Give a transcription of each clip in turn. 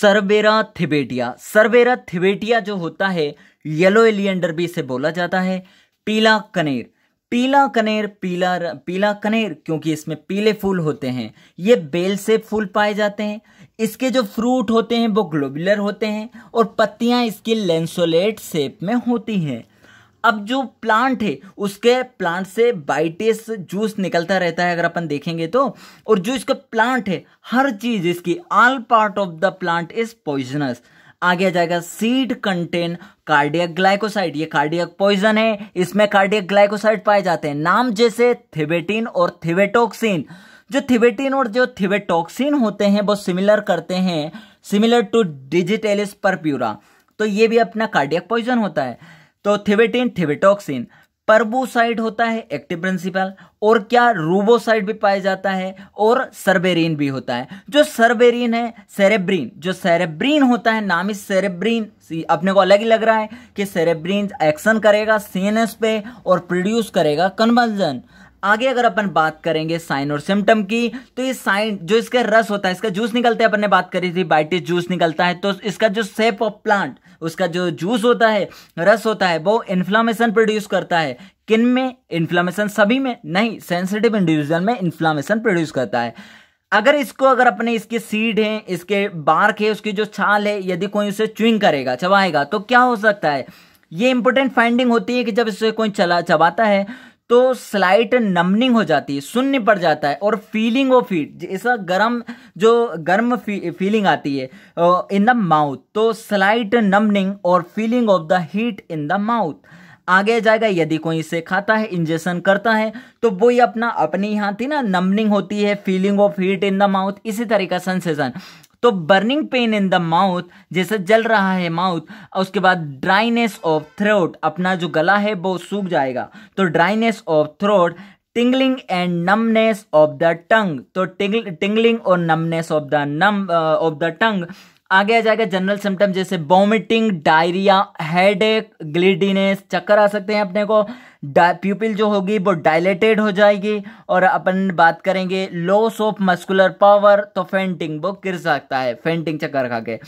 सरबेरा थिबेटिया सरबेरा थिबेटिया जो होता है येलो एलियंडर भी इसे बोला जाता है पीला कनेर पीला कनेर पीला पीला कनेर क्योंकि इसमें पीले फूल होते हैं ये बेल से फूल पाए जाते हैं इसके जो फ्रूट होते हैं वो ग्लोबुलर होते हैं और पत्तियां इसकी लेंसोलेट शेप में होती हैं अब जो प्लांट है उसके प्लांट से बाइटेस जूस निकलता रहता है अगर अपन देखेंगे तो और जो इसका प्लांट है हर चीज इसकी all part of the plant is poisonous आगे आ जाएगा सीड कंटेन कार्डियक ग्लाइकोसाइड ये कार्डियक पॉइजन है इसमें कार्डियक ग्लाइकोसाइड पाए जाते हैं नाम जैसे थिबेटिन और थिबेटोक्सिन जो थिबेटिन और जो थिबेटोक्सिन होते हैं वो सिमिलर करते हैं सिमिलर टू डिजिटेलिस पर तो ये भी अपना कार्डियक पॉइजन होता है तो थिवेटिन थिवेटॉक्सिन परबोसाइड होता है एक्टिव प्रिंसिपल और क्या रूबोसाइड भी पाया जाता है और सर्बेरिन भी होता है जो सर्बेरिन है सेरेब्रीन जो सेरेब्रीन होता है नाम ही सेरेब्रीन अपने को अलग ही लग रहा है कि सेरेब्रीन एक्शन करेगा सीएनएस पे और प्रोड्यूस करेगा कन्वर्जन आगे अगर अपन बात करेंगे साइन और सिम्टम की तो ये साइन जो इसका रस होता है इसका जूस निकलता है अपन ने बात करी थी बाइटिस जूस निकलता है तो इसका जो सेप ऑफ प्लांट उसका जो जूस होता है रस होता है वो इन्फ्लामेशन प्रोड्यूस करता है किन में इन्फ्लामेशन सभी में नहीं सेंसिटिव इंडिविजुअल में इन्फ्लामेशन प्रोड्यूस करता है अगर इसको अगर अपने इसके सीड हैं इसके बार्क है उसकी जो छाल है यदि कोई उसे च्विंग करेगा चबाएगा तो क्या हो सकता है ये इंपॉर्टेंट फाइंडिंग होती है कि जब इसे कोई चला चबाता है तो स्लाइट नमनिंग हो जाती है शून्य पड़ जाता है और फीलिंग ऑफ हीट ऐसा गर्म जो गर्म फी, फीलिंग आती है इन द माउथ तो स्लाइट नमनिंग और feeling of the heat in the mouth आगे जाएगा यदि कोई इसे खाता है इंजेक्शन करता है तो वो ही अपना अपनी यहाँ थी ना नमनिंग होती है feeling of heat in the mouth इसी तरह का सेंसेशन तो burning pain in the mouth जैसे जल रहा है माउथ और उसके बाद ड्राइनेस ऑफ थ्रोट अपना जो गला है वो सूख जाएगा तो dryness of throat tingling and numbness of the tongue तो टिंगलिंग और numbness of the numb of the tongue आगे आ जाएगा जनरल सिम्टम जैसे vomiting diarrhoea headache giddiness चक्कर आ सकते हैं अपने को प्यूपिल जो होगी वो डायलेटेड हो जाएगी और अपन बात करेंगे लॉस ऑफ मस्कुलर पावर तो फेंटिंग वो गिर सकता है फेंटिंग चक्कर खा के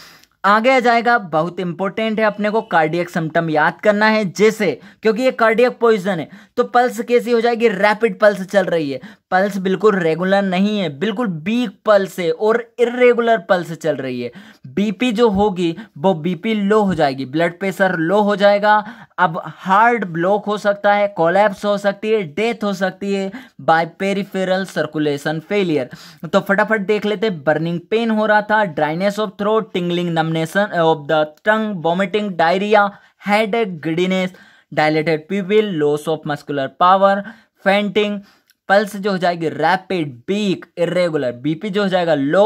आगे आ जाएगा बहुत इंपॉर्टेंट है अपने को कार्डियक सिम्टम याद करना है जैसे क्योंकि ये कार्डियक पॉइजन है तो पल्स कैसी हो जाएगी रैपिड पल्स चल रही है पल्स बिल्कुल रेगुलर नहीं है बिल्कुल बीक पल्स है और इरेगुलर पल्स चल रही है बीपी जो होगी वो बीपी लो हो जाएगी ब्लड प्रेशर लो हो जाएगा अब हार्ड ब्लॉक हो सकता है कोलैप्स हो सकती है डेथ हो सकती है बाय पेरिफेरल सर्कुलेशन फेलियर तो फटाफट देख लेते बर्निंग पेन हो रहा था dryness of throat tingling numbness of the tongue vomiting diarrhoea head giddiness dilated pupil loss of muscular power fainting pulse जो हो जाएगी रैपिड बीक इरेगुलर बीपी जो हो जाएगा लो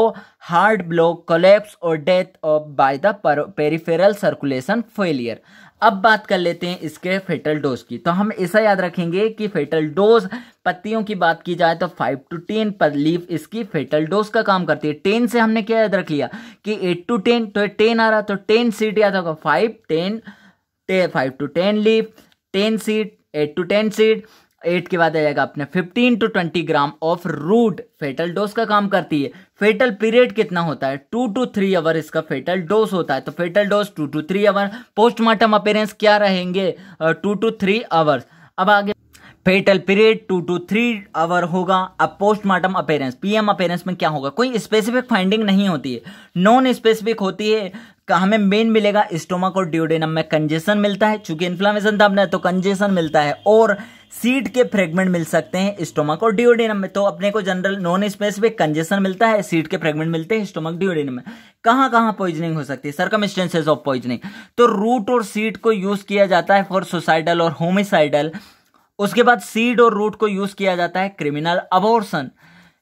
हार्ट ब्लॉक कोलेप्स और death of by the peripheral circulation failure अब बात कर लेते हैं इसके फेटल डोज की तो हम ऐसा याद रखेंगे कि फेटल डोज पत्तियों की बात की जाए तो फाइव टू टेन पर लीफ इसकी फेटल डोज का काम करती है टेन से हमने क्या याद रख लिया कि एट टू टेन तो टेन आ रहा तो टेन सीट याद होगा five ten five to ten leaf ten seed eight to ten seed eight के बाद आ जाएगा अपने fifteen to twenty gram of root fatal dose का काम करती है फेटल पीरियड कितना होता है टू टू थ्री आवर इसका फेटल डोज होता है तो fatal dose two to three hour postmortem appearance क्या रहेंगे टू टू थ्री आवर्स अब आगे fatal period two to three hour होगा अब पोस्टमार्टम अपेरेंस पीएम अपेयरेंस में क्या होगा कोई स्पेसिफिक फाइंडिंग नहीं होती है नॉन स्पेसिफिक होती है हमें मेन मिलेगा स्टोमक और ड्यूडेनम में कंजेशन मिलता है चूंकि इन्फ्लामेशन था अपना तो कंजेशन मिलता है और सीट के फ्रेगमेंट मिल सकते हैं स्टोमक और डिओडेनम में तो अपने को जनरल नॉन स्पेसिफिक कंजेशन मिलता है सीट के फ्रेगमेंट मिलते हैं स्टोमक डिओडेनम में कहाँ कहाँ पॉइजनिंग हो सकती है सरकम ऑफ पॉइजनिंग तो रूट और सीट को यूज किया जाता है फॉर सुसाइडल और होमिसाइडल उसके बाद सीड और रूट को यूज किया जाता है क्रिमिनल अबोर्सन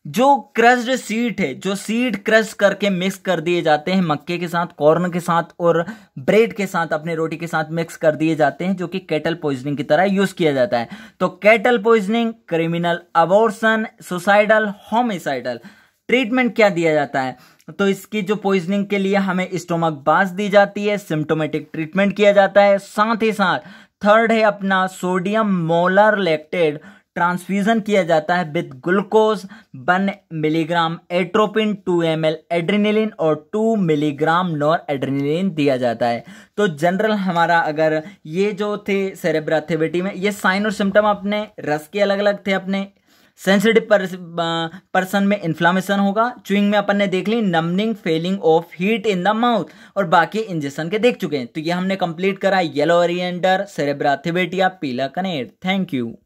जो क्रस्ड सीट है जो सीड क्रश करके मिक्स कर दिए जाते हैं मक्के के साथ कॉर्न के साथ और ब्रेड के साथ अपने रोटी के साथ मिक्स कर दिए जाते हैं जो कि कैटल पॉइजनिंग की तरह यूज किया जाता है तो cattle poisoning criminal abortion suicidal homicidal treatment क्या दिया जाता है तो इसकी जो पॉइजनिंग के लिए हमें स्टोमक बास दी जाती है सिम्टोमेटिक ट्रीटमेंट किया जाता है साथ ही साथ थर्ड है अपना सोडियम मोलर लेक्टेड ट्रांसफ्यूज़न किया जाता है with glucose one milligram atropine two M L adrenaline और टू मिलीग्राम नॉर एड्रीनिलिन दिया जाता है तो जनरल हमारा अगर ये जो थे सेरेब्राथिविटी में ये साइन और सिम्टम अपने रस के अलग अलग थे अपने सेंसिटिव पर्सन में इन्फ्लामेशन होगा चुइंग में अपन ने देख ली numbing feeling of heat in the mouth और बाकी इंजेक्शन के देख चुके हैं तो ये हमने कंप्लीट करा येलो ओरिएंडर सेरेब्राथिविटिया पीला कनेर थैंक यू